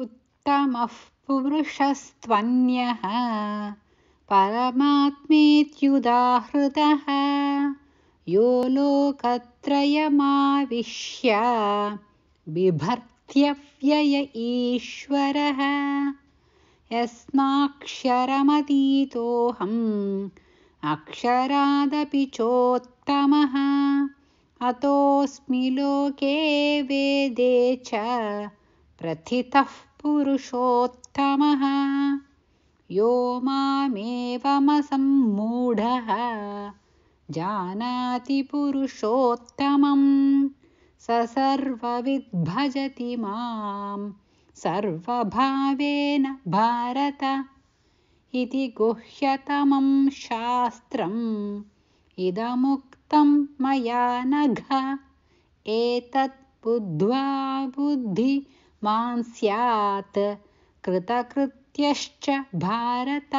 उत्तमः पुरुषस्त्वन्यः परमात्मेत्युदाहृतः यो लोकत्रयमाविश्य बिभर्त्यव्यय ईश्वरः यस्माक्षरमतीतोऽहम् अक्षरादपि चोत्तमः अतोऽस्मि लोके वेदे च प्रथितः पुरुषोत्तमः यो मामेवमसम्मूढः जानाति पुरुषोत्तमं स सर्वविद्भजति माम् सर्वभावेन भारत इति गुह्यतमं शास्त्रम् इदमुक्तं मया नघ एतत् बुद्ध्वा बुद्धि मांस्यात् कृतकृत्यश्च भारत